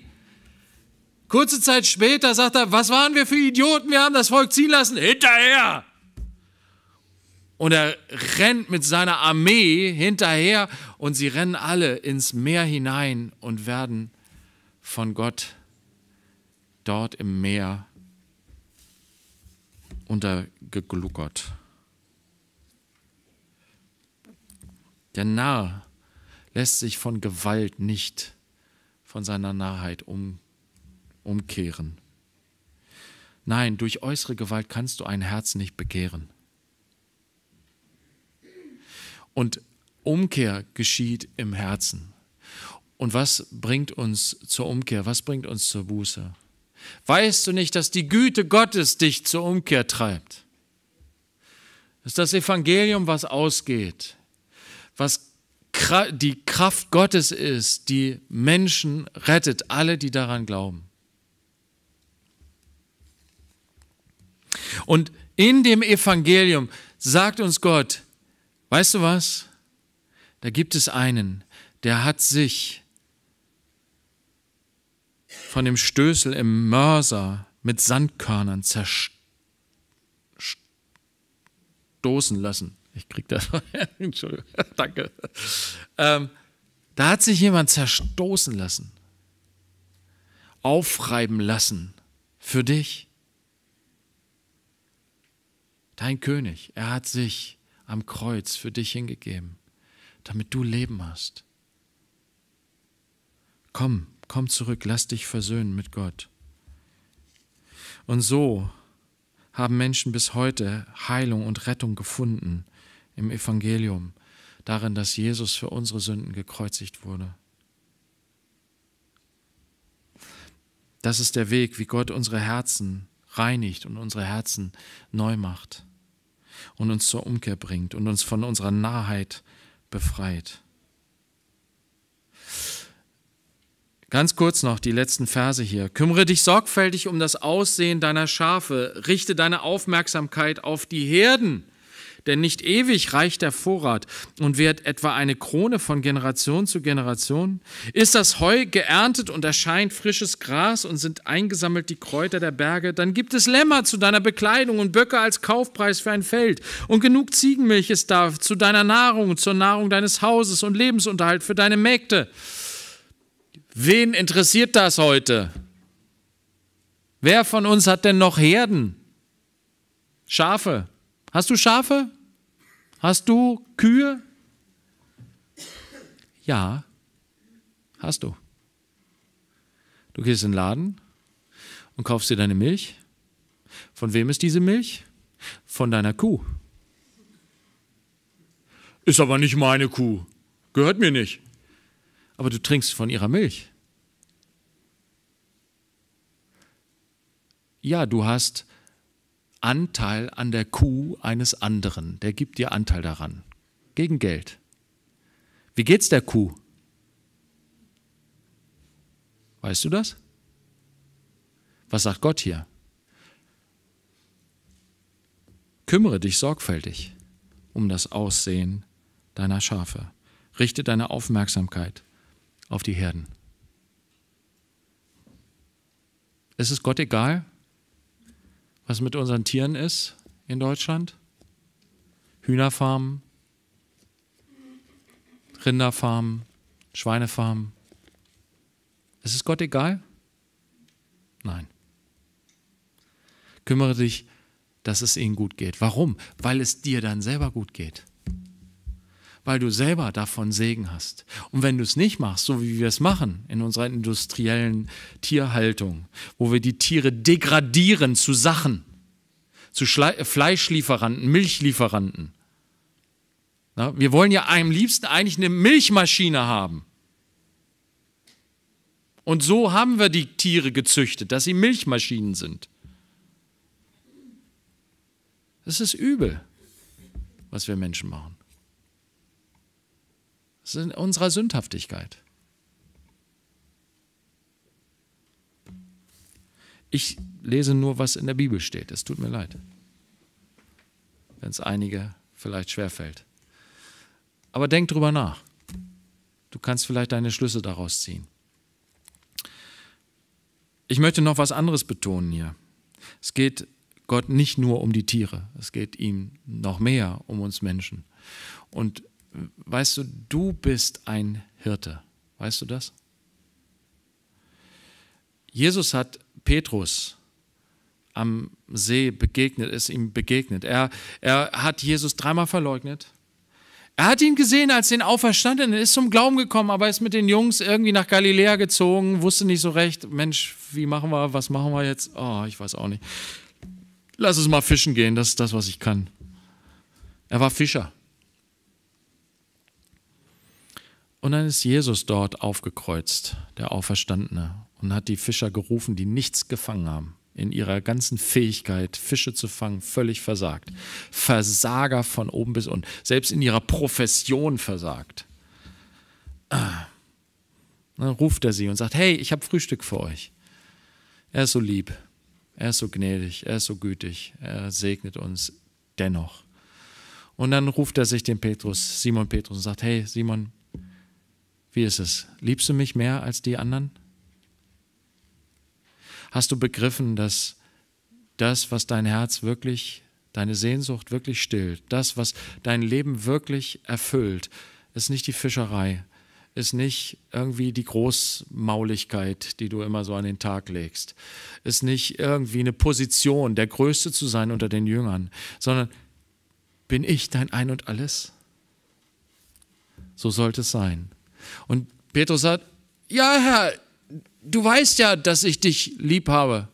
Kurze Zeit später sagt er, was waren wir für Idioten, wir haben das Volk ziehen lassen, hinterher! Und er rennt mit seiner Armee hinterher und sie rennen alle ins Meer hinein und werden von Gott dort im Meer untergegluckert. Der Narr lässt sich von Gewalt nicht von seiner Narrheit um, umkehren. Nein, durch äußere Gewalt kannst du ein Herz nicht bekehren. Und Umkehr geschieht im Herzen. Und was bringt uns zur Umkehr? Was bringt uns zur Buße? Weißt du nicht, dass die Güte Gottes dich zur Umkehr treibt? Das ist das Evangelium, was ausgeht, was die Kraft Gottes ist, die Menschen rettet, alle, die daran glauben. Und in dem Evangelium sagt uns Gott, weißt du was? Da gibt es einen, der hat sich von dem Stößel im Mörser mit Sandkörnern zerstoßen lassen. Ich krieg das. Entschuldigung, danke. Ähm, da hat sich jemand zerstoßen lassen, aufreiben lassen für dich. Dein König, er hat sich am Kreuz für dich hingegeben, damit du Leben hast. Komm, komm zurück, lass dich versöhnen mit Gott. Und so haben Menschen bis heute Heilung und Rettung gefunden im Evangelium, darin, dass Jesus für unsere Sünden gekreuzigt wurde. Das ist der Weg, wie Gott unsere Herzen reinigt und unsere Herzen neu macht und uns zur Umkehr bringt und uns von unserer Narrheit befreit. Ganz kurz noch die letzten Verse hier. Kümmere dich sorgfältig um das Aussehen deiner Schafe, richte deine Aufmerksamkeit auf die Herden, denn nicht ewig reicht der Vorrat und wird etwa eine Krone von Generation zu Generation? Ist das Heu geerntet und erscheint frisches Gras und sind eingesammelt die Kräuter der Berge? Dann gibt es Lämmer zu deiner Bekleidung und Böcke als Kaufpreis für ein Feld und genug Ziegenmilch ist da zu deiner Nahrung, zur Nahrung deines Hauses und Lebensunterhalt für deine Mägde. Wen interessiert das heute? Wer von uns hat denn noch Herden? Schafe. Hast du Schafe? Hast du Kühe? Ja, hast du. Du gehst in den Laden und kaufst dir deine Milch. Von wem ist diese Milch? Von deiner Kuh. Ist aber nicht meine Kuh. Gehört mir nicht aber du trinkst von ihrer Milch. Ja, du hast Anteil an der Kuh eines anderen, der gibt dir Anteil daran, gegen Geld. Wie geht's der Kuh? Weißt du das? Was sagt Gott hier? Kümmere dich sorgfältig um das Aussehen deiner Schafe. Richte deine Aufmerksamkeit auf die Herden. Ist es Gott egal, was mit unseren Tieren ist in Deutschland? Hühnerfarmen, Rinderfarmen, Schweinefarmen. Ist es Gott egal? Nein. Kümmere dich, dass es ihnen gut geht. Warum? Weil es dir dann selber gut geht weil du selber davon Segen hast. Und wenn du es nicht machst, so wie wir es machen in unserer industriellen Tierhaltung, wo wir die Tiere degradieren zu Sachen, zu Schle äh, Fleischlieferanten, Milchlieferanten. Na, wir wollen ja am liebsten eigentlich eine Milchmaschine haben. Und so haben wir die Tiere gezüchtet, dass sie Milchmaschinen sind. Das ist übel, was wir Menschen machen unserer Sündhaftigkeit. Ich lese nur, was in der Bibel steht. Es tut mir leid, wenn es einige vielleicht schwerfällt. Aber denk drüber nach. Du kannst vielleicht deine Schlüsse daraus ziehen. Ich möchte noch was anderes betonen hier. Es geht Gott nicht nur um die Tiere, es geht ihm noch mehr um uns Menschen. Und weißt du, du bist ein Hirte. Weißt du das? Jesus hat Petrus am See begegnet, ist ihm begegnet. Er, er hat Jesus dreimal verleugnet. Er hat ihn gesehen als den Auferstandenen, ist zum Glauben gekommen, aber ist mit den Jungs irgendwie nach Galiläa gezogen, wusste nicht so recht, Mensch, wie machen wir, was machen wir jetzt? Oh, ich weiß auch nicht. Lass uns mal fischen gehen, das ist das, was ich kann. Er war Fischer. Und dann ist Jesus dort aufgekreuzt, der Auferstandene, und hat die Fischer gerufen, die nichts gefangen haben in ihrer ganzen Fähigkeit, Fische zu fangen, völlig versagt. Versager von oben bis unten. Selbst in ihrer Profession versagt. Ah. Dann ruft er sie und sagt, hey, ich habe Frühstück für euch. Er ist so lieb, er ist so gnädig, er ist so gütig, er segnet uns dennoch. Und dann ruft er sich den Petrus, Simon Petrus, und sagt, hey Simon, wie ist es? Liebst du mich mehr als die anderen? Hast du begriffen, dass das, was dein Herz wirklich, deine Sehnsucht wirklich stillt, das, was dein Leben wirklich erfüllt, ist nicht die Fischerei, ist nicht irgendwie die Großmauligkeit, die du immer so an den Tag legst, ist nicht irgendwie eine Position, der Größte zu sein unter den Jüngern, sondern bin ich dein Ein und alles? So sollte es sein. Und Petrus sagt, ja Herr, du weißt ja, dass ich dich lieb habe.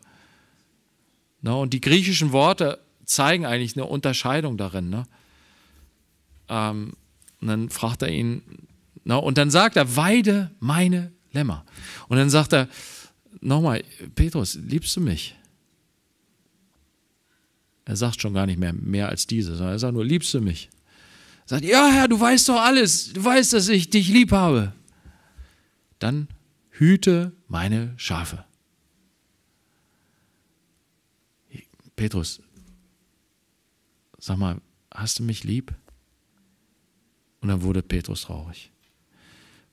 Na, und die griechischen Worte zeigen eigentlich eine Unterscheidung darin. Ne? Ähm, und dann fragt er ihn, na, und dann sagt er, weide meine Lämmer. Und dann sagt er, nochmal, Petrus, liebst du mich? Er sagt schon gar nicht mehr mehr als diese, sondern er sagt nur, liebst du mich? sagt, ja Herr, du weißt doch alles, du weißt, dass ich dich lieb habe, dann hüte meine Schafe. Petrus, sag mal, hast du mich lieb? Und dann wurde Petrus traurig,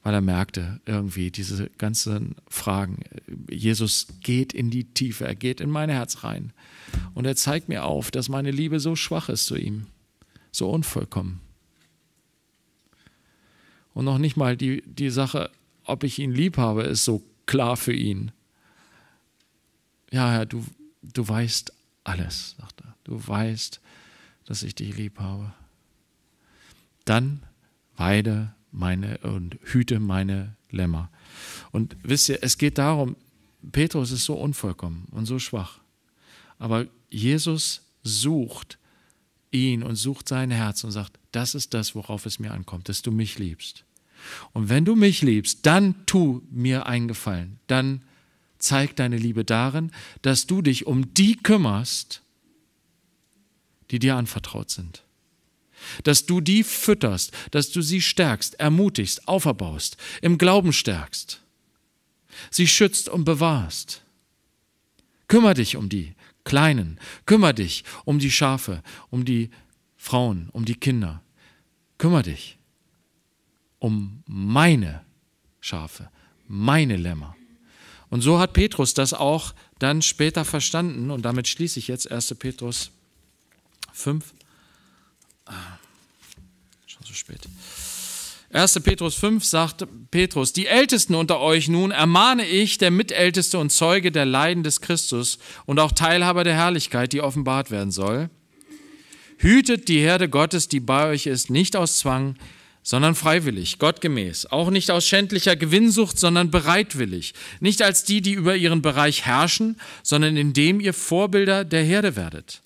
weil er merkte irgendwie diese ganzen Fragen. Jesus geht in die Tiefe, er geht in mein Herz rein und er zeigt mir auf, dass meine Liebe so schwach ist zu ihm, so unvollkommen. Und noch nicht mal die, die Sache, ob ich ihn lieb habe, ist so klar für ihn. Ja, Herr, du, du weißt alles, sagt er. Du weißt, dass ich dich lieb habe. Dann weide meine und hüte meine Lämmer. Und wisst ihr, es geht darum, Petrus ist so unvollkommen und so schwach. Aber Jesus sucht ihn und sucht sein Herz und sagt, das ist das, worauf es mir ankommt, dass du mich liebst. Und wenn du mich liebst, dann tu mir einen Gefallen. Dann zeig deine Liebe darin, dass du dich um die kümmerst, die dir anvertraut sind. Dass du die fütterst, dass du sie stärkst, ermutigst, auferbaust, im Glauben stärkst, sie schützt und bewahrst. Kümmer dich um die Kleinen, kümmer dich um die Schafe, um die Frauen, um die Kinder kümmere dich um meine Schafe, meine Lämmer. Und so hat Petrus das auch dann später verstanden und damit schließe ich jetzt 1. Petrus 5. Ah, schon so spät. 1. Petrus 5 sagt Petrus, die Ältesten unter euch nun ermahne ich, der Mitälteste und Zeuge der Leiden des Christus und auch Teilhaber der Herrlichkeit, die offenbart werden soll, Hütet die Herde Gottes, die bei euch ist, nicht aus Zwang, sondern freiwillig, gottgemäß, auch nicht aus schändlicher Gewinnsucht, sondern bereitwillig, nicht als die, die über ihren Bereich herrschen, sondern indem ihr Vorbilder der Herde werdet.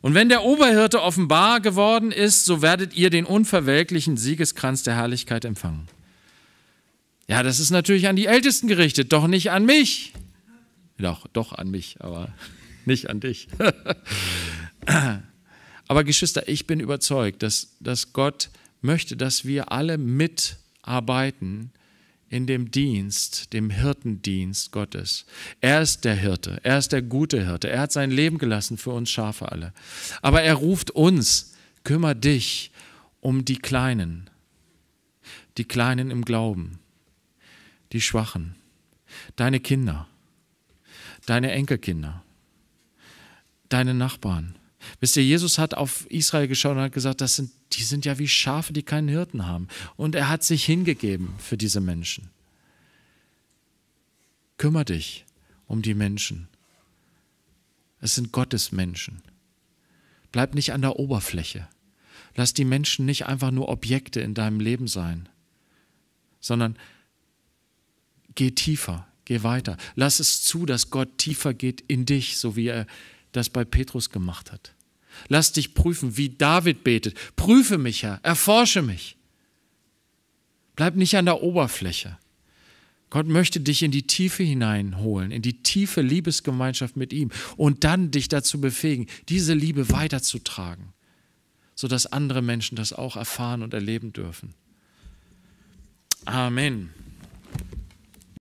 Und wenn der Oberhirte offenbar geworden ist, so werdet ihr den unverwelklichen Siegeskranz der Herrlichkeit empfangen. Ja, das ist natürlich an die Ältesten gerichtet, doch nicht an mich. Doch, doch an mich, aber nicht an dich. Aber Geschwister, ich bin überzeugt, dass, dass Gott möchte, dass wir alle mitarbeiten in dem Dienst, dem Hirtendienst Gottes. Er ist der Hirte, er ist der gute Hirte, er hat sein Leben gelassen für uns Schafe alle. Aber er ruft uns, kümmere dich um die Kleinen, die Kleinen im Glauben, die Schwachen, deine Kinder, deine Enkelkinder, deine Nachbarn, Wisst ihr, Jesus hat auf Israel geschaut und hat gesagt, das sind, die sind ja wie Schafe, die keinen Hirten haben. Und er hat sich hingegeben für diese Menschen. Kümmer dich um die Menschen. Es sind Gottes Menschen. Bleib nicht an der Oberfläche. Lass die Menschen nicht einfach nur Objekte in deinem Leben sein, sondern geh tiefer, geh weiter. Lass es zu, dass Gott tiefer geht in dich, so wie er das bei Petrus gemacht hat. Lass dich prüfen, wie David betet. Prüfe mich, Herr, erforsche mich. Bleib nicht an der Oberfläche. Gott möchte dich in die Tiefe hineinholen, in die tiefe Liebesgemeinschaft mit ihm und dann dich dazu befähigen, diese Liebe weiterzutragen, sodass andere Menschen das auch erfahren und erleben dürfen. Amen.